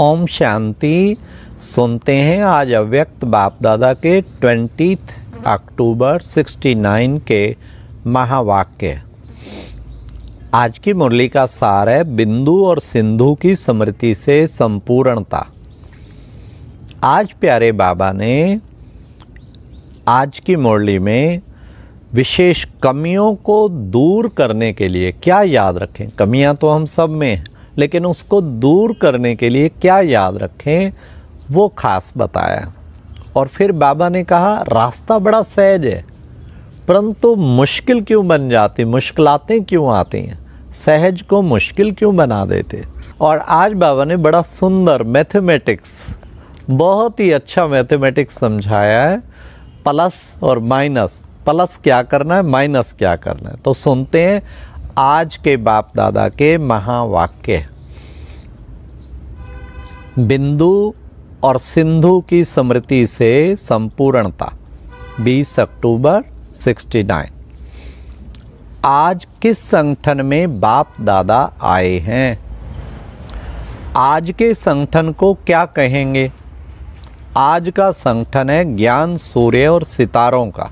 ओम शांति सुनते हैं आज अव्यक्त बाप दादा के ट्वेंटी अक्टूबर 69 के महावाक्य आज की मुरली का सार है बिंदु और सिंधु की स्मृति से संपूर्णता आज प्यारे बाबा ने आज की मुरली में विशेष कमियों को दूर करने के लिए क्या याद रखें कमियां तो हम सब में हैं लेकिन उसको दूर करने के लिए क्या याद रखें वो खास बताया और फिर बाबा ने कहा रास्ता बड़ा सहज है परंतु मुश्किल क्यों बन जाती मुश्किलातें क्यों आती हैं सहज को मुश्किल क्यों बना देते और आज बाबा ने बड़ा सुंदर मैथमेटिक्स बहुत ही अच्छा मैथमेटिक्स समझाया है प्लस और माइनस प्लस क्या करना है माइनस क्या करना है तो सुनते हैं आज के बाप दादा के महावाक्य बिंदु और सिंधु की स्मृति से संपूर्णता 20 अक्टूबर 69 आज किस संगठन में बाप दादा आए हैं आज के संगठन को क्या कहेंगे आज का संगठन है ज्ञान सूर्य और सितारों का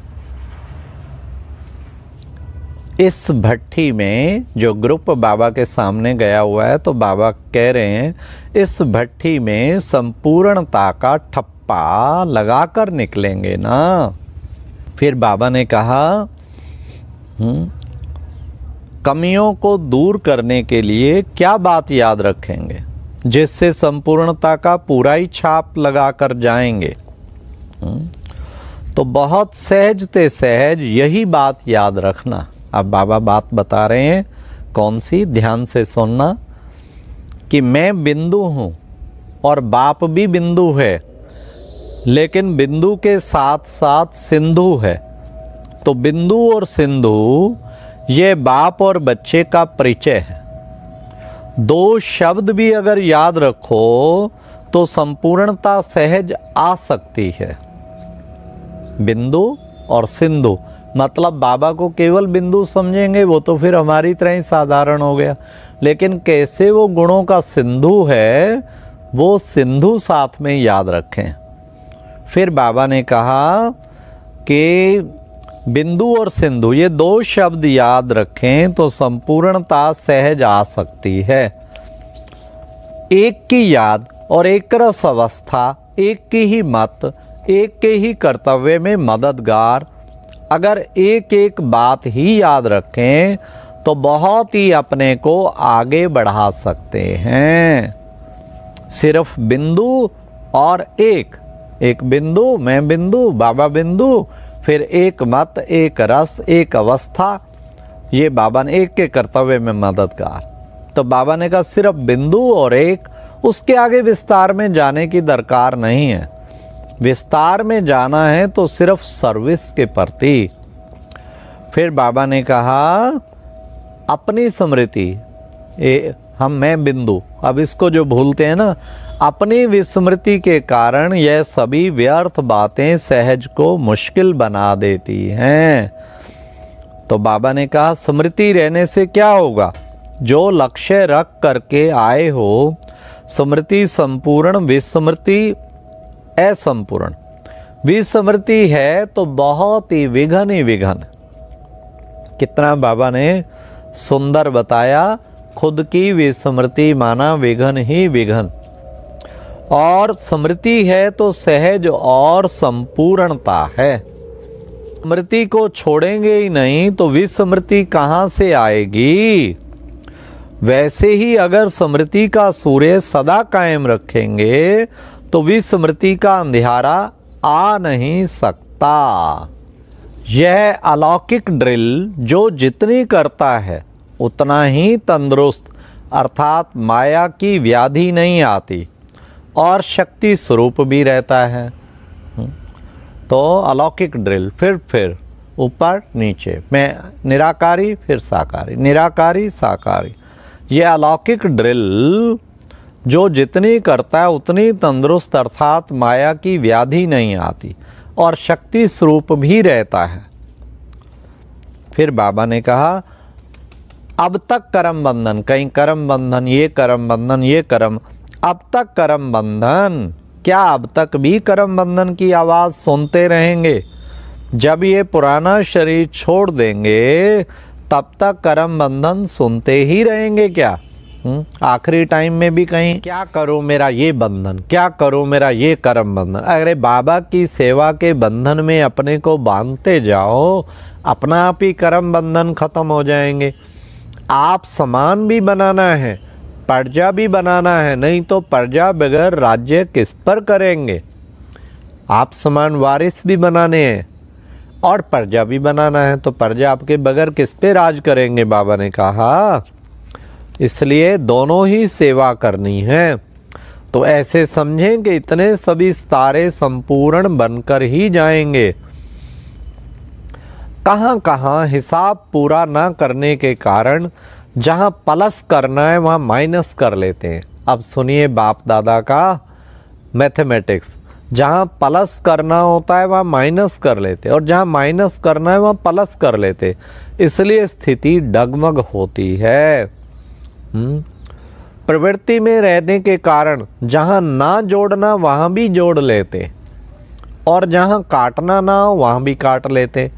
इस भट्टी में जो ग्रुप बाबा के सामने गया हुआ है तो बाबा कह रहे हैं इस भट्टी में संपूर्णता का ठप्पा लगाकर निकलेंगे ना फिर बाबा ने कहा हम्म, कमियों को दूर करने के लिए क्या बात याद रखेंगे जिससे संपूर्णता का पूरा ही छाप लगा कर जाएंगे हम्म, तो बहुत सहजते सहज यही बात याद रखना अब बाबा बात बता रहे हैं कौन सी ध्यान से सुनना कि मैं बिंदु हूँ और बाप भी बिंदु है लेकिन बिंदु के साथ साथ सिंधु है तो बिंदु और सिंधु ये बाप और बच्चे का परिचय है दो शब्द भी अगर याद रखो तो संपूर्णता सहज आ सकती है बिंदु और सिंधु मतलब बाबा को केवल बिंदु समझेंगे वो तो फिर हमारी तरह ही साधारण हो गया लेकिन कैसे वो गुणों का सिंधु है वो सिंधु साथ में याद रखें फिर बाबा ने कहा कि बिंदु और सिंधु ये दो शब्द याद रखें तो संपूर्णता सहज आ सकती है एक की याद और एक रस अवस्था एक की ही मत एक के ही कर्तव्य में मददगार अगर एक एक बात ही याद रखें तो बहुत ही अपने को आगे बढ़ा सकते हैं सिर्फ बिंदु और एक एक बिंदु मैं बिंदु बाबा बिंदु फिर एक मत एक रस एक अवस्था ये बाबा ने एक के कर्तव्य में मददगार तो बाबा ने कहा सिर्फ बिंदु और एक उसके आगे विस्तार में जाने की दरकार नहीं है विस्तार में जाना है तो सिर्फ सर्विस के प्रति फिर बाबा ने कहा अपनी स्मृति ये हम मैं बिंदु अब इसको जो भूलते हैं ना अपनी विस्मृति के कारण यह सभी व्यर्थ बातें सहज को मुश्किल बना देती हैं तो बाबा ने कहा स्मृति रहने से क्या होगा जो लक्ष्य रख करके आए हो स्मृति संपूर्ण विस्मृति असंपूर्ण विस्मृति है तो बहुत ही विघन ही विघन कितना बाबा ने सुंदर बताया खुद की विस्मृति माना विघन ही विघन और स्मृति है तो सहज और संपूर्णता है स्मृति को छोड़ेंगे ही नहीं तो विस्मृति कहाँ से आएगी वैसे ही अगर स्मृति का सूर्य सदा कायम रखेंगे तो विस्मृति का अंधेरा आ नहीं सकता यह अलौकिक ड्रिल जो जितनी करता है उतना ही तंदुरुस्त अर्थात माया की व्याधि नहीं आती और शक्ति स्वरूप भी रहता है हम्म। तो अलौकिक ड्रिल फिर फिर ऊपर नीचे मैं निराकारी फिर साकारी निराकारी साकारी यह अलौकिक ड्रिल जो जितनी करता है उतनी तंदुरुस्त अर्थात माया की व्याधि नहीं आती और शक्ति स्वरूप भी रहता है फिर बाबा ने कहा अब तक कर्म बंधन कहीं कर्म बंधन ये कर्म बंधन ये कर्म अब तक कर्म बंधन क्या अब तक भी कर्म बंधन की आवाज़ सुनते रहेंगे जब ये पुराना शरीर छोड़ देंगे तब तक कर्म बंधन सुनते ही रहेंगे क्या हम्म? आखिरी टाइम में भी कहीं क्या करो मेरा ये बंधन क्या करो मेरा ये कर्म बंधन अरे बाबा की सेवा के बंधन में अपने को बांधते जाओ अपना आप ही कर्म बंधन खत्म हो जाएंगे आप समान भी बनाना है पर्जा भी बनाना है नहीं तो पर्जा बगैर राज्य किस पर करेंगे आप समान वारिस भी बनाने हैं और पर्जा भी बनाना है तो पर्जा आपके बगैर किस पे राज करेंगे बाबा ने कहा इसलिए दोनों ही सेवा करनी है तो ऐसे समझें कि इतने सभी तारे संपूर्ण बनकर ही जाएंगे कहाँ कहाँ हिसाब पूरा ना करने के कारण जहाँ प्लस करना है वहाँ माइनस कर लेते हैं अब सुनिए बाप दादा का मैथमेटिक्स जहाँ प्लस करना होता है वहाँ माइनस कर लेते और जहाँ माइनस करना है वहाँ प्लस कर लेते इसलिए स्थिति डगमग होती है हम्म? प्रवृत्ति में रहने के कारण जहाँ ना जोड़ना वहाँ भी जोड़ लेते और जहाँ काटना ना हो वहाँ भी काट लेते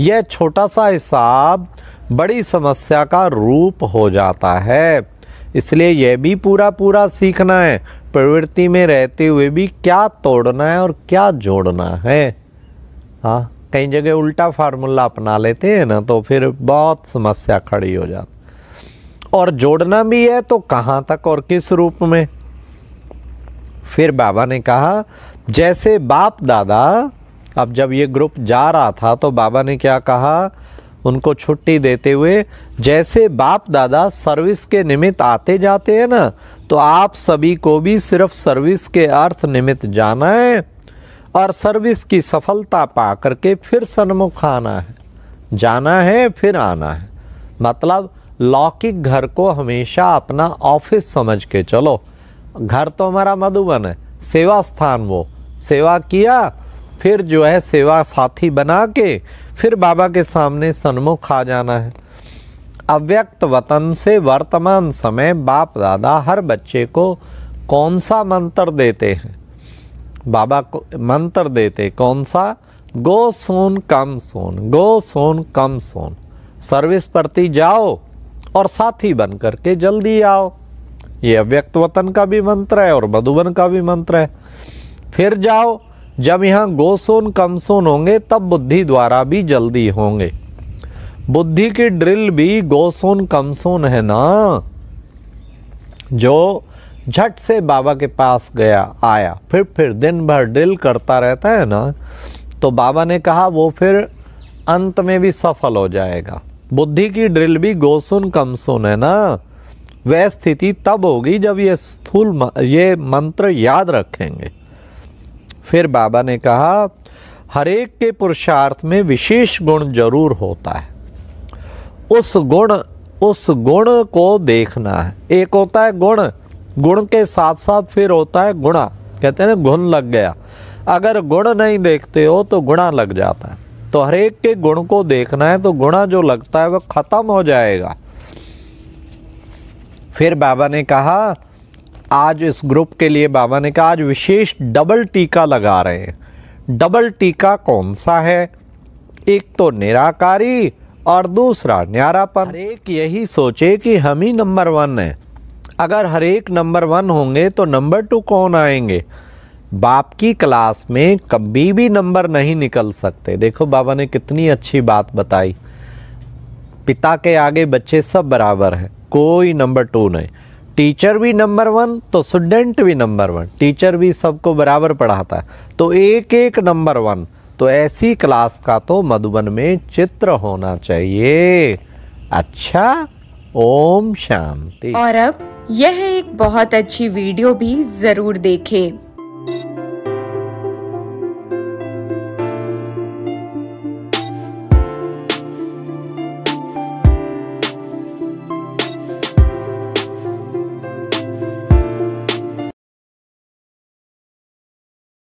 यह छोटा सा हिसाब बड़ी समस्या का रूप हो जाता है इसलिए यह भी पूरा पूरा सीखना है प्रवृत्ति में रहते हुए भी क्या तोड़ना है और क्या जोड़ना है हाँ कई जगह उल्टा फार्मूला अपना लेते हैं ना तो फिर बहुत समस्या खड़ी हो जाती और जोड़ना भी है तो कहाँ तक और किस रूप में फिर बाबा ने कहा जैसे बाप दादा अब जब ये ग्रुप जा रहा था तो बाबा ने क्या कहा उनको छुट्टी देते हुए जैसे बाप दादा सर्विस के निमित्त आते जाते हैं ना तो आप सभी को भी सिर्फ सर्विस के अर्थ निमित्त जाना है और सर्विस की सफलता पा करके फिर सन्मुख आना है जाना है फिर आना है मतलब लौकिक घर को हमेशा अपना ऑफिस समझ के चलो घर तो हमारा मधुबन है सेवा स्थान वो सेवा किया फिर जो है सेवा साथी बना के फिर बाबा के सामने सन्मुख आ जाना है अव्यक्त वतन से वर्तमान समय बाप दादा हर बच्चे को कौन सा मंत्र देते हैं बाबा को मंत्र देते कौन सा गो सोन कम सोन गो सोन कम सोन सर्विस प्रति जाओ और साथी बन करके जल्दी आओ ये अव्यक्त वतन का भी मंत्र है और मधुबन का भी मंत्र है फिर जाओ जब यहाँ गोसोन कमसोन होंगे तब बुद्धि द्वारा भी जल्दी होंगे बुद्धि की ड्रिल भी गोसोन कमसोन है ना जो झट से बाबा के पास गया आया फिर फिर दिन भर ड्रिल करता रहता है ना तो बाबा ने कहा वो फिर अंत में भी सफल हो जाएगा बुद्धि की ड्रिल भी गोसुन कम सुन है ना वह स्थिति तब होगी जब ये स्थूल ये मंत्र याद रखेंगे फिर बाबा ने कहा हरेक के पुरुषार्थ में विशेष गुण जरूर होता है उस गुण उस गुण को देखना है एक होता है गुण गुण के साथ साथ फिर होता है गुणा कहते हैं ना गुण लग गया अगर गुण नहीं देखते हो तो गुणा लग जाता है तो हर एक के गुण को देखना है तो गुणा जो लगता है वह खत्म हो जाएगा फिर बाबा ने कहा आज इस ग्रुप के लिए बाबा ने कहा आज विशेष डबल टीका लगा रहे हैं डबल टीका कौन सा है एक तो निराकारी और दूसरा न्यारापन हर एक यही सोचे कि हम ही नंबर वन हैं अगर हर एक नंबर वन होंगे तो नंबर टू कौन आएंगे बाप की क्लास में कभी भी नंबर नहीं निकल सकते देखो बाबा ने कितनी अच्छी बात बताई पिता के आगे बच्चे सब बराबर हैं कोई नंबर टू नहीं टीचर भी नंबर वन तो स्टूडेंट भी नंबर वन टीचर भी सबको बराबर पढ़ाता है तो एक एक नंबर वन तो ऐसी क्लास का तो मधुबन में चित्र होना चाहिए अच्छा ओम शांति और अब यह एक बहुत अच्छी वीडियो भी जरूर देखें Thank you.